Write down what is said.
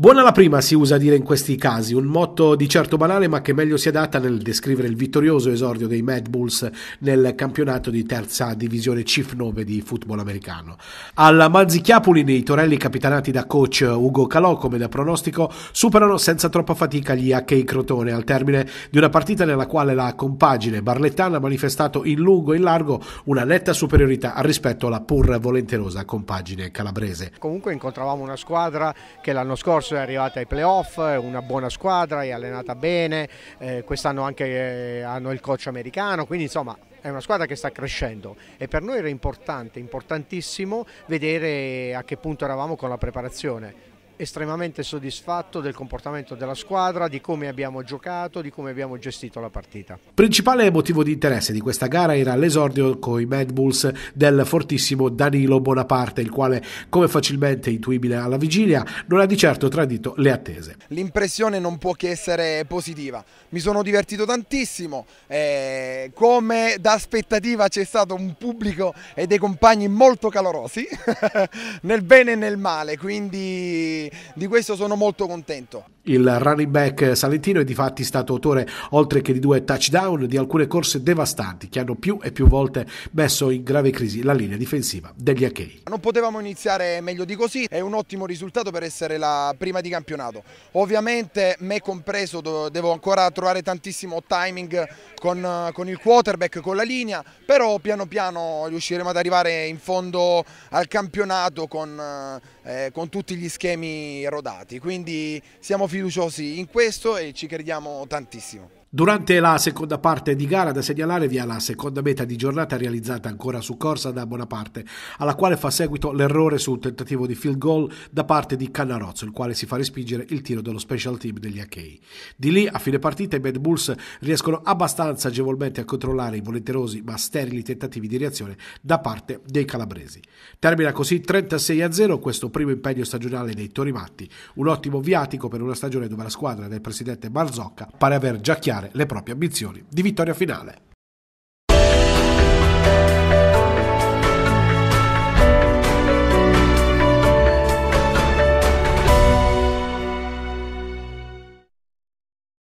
Buona la prima si usa dire in questi casi, un motto di certo banale ma che meglio si adatta nel descrivere il vittorioso esordio dei Mad Bulls nel campionato di terza divisione Chief 9 di football americano. Alla Manzichiapoli nei torelli capitanati da coach Ugo Calò come da pronostico superano senza troppa fatica gli AK Crotone al termine di una partita nella quale la compagine barlettana ha manifestato in lungo e in largo una netta superiorità rispetto alla pur volenterosa compagine calabrese. Comunque incontravamo una squadra che l'anno scorso Virtus è arrivata ai playoff, è una buona squadra, è allenata bene, eh, quest'anno anche eh, hanno il coach americano, quindi insomma è una squadra che sta crescendo e per noi era importante, importantissimo vedere a che punto eravamo con la preparazione estremamente soddisfatto del comportamento della squadra, di come abbiamo giocato, di come abbiamo gestito la partita. Principale motivo di interesse di questa gara era l'esordio con i Mad Bulls del fortissimo Danilo Bonaparte, il quale, come facilmente intuibile alla vigilia, non ha di certo tradito le attese. L'impressione non può che essere positiva. Mi sono divertito tantissimo, eh, come da aspettativa c'è stato un pubblico e dei compagni molto calorosi, nel bene e nel male, quindi di questo sono molto contento. Il running back salentino è di fatti stato autore, oltre che di due touchdown, di alcune corse devastanti che hanno più e più volte messo in grave crisi la linea difensiva degli Achei. Non potevamo iniziare meglio di così, è un ottimo risultato per essere la prima di campionato. Ovviamente, me compreso, devo ancora trovare tantissimo timing con, con il quarterback, con la linea, però piano piano riusciremo ad arrivare in fondo al campionato con, eh, con tutti gli schemi rodati. Quindi siamo fiduciosi fiduciosi in questo e ci crediamo tantissimo. Durante la seconda parte di gara da segnalare vi è la seconda meta di giornata realizzata ancora su corsa da Bonaparte, alla quale fa seguito l'errore sul tentativo di field goal da parte di Cannarozzo, il quale si fa respingere il tiro dello special team degli Achei. Di lì a fine partita i Bad Bulls riescono abbastanza agevolmente a controllare i volenterosi ma sterili tentativi di reazione da parte dei calabresi. Termina così 36 0 questo primo impegno stagionale dei Torimatti, un ottimo viatico per una stagione dove la squadra del presidente Barzocca pare aver già chiaro realizzare le proprie ambizioni di vittoria finale.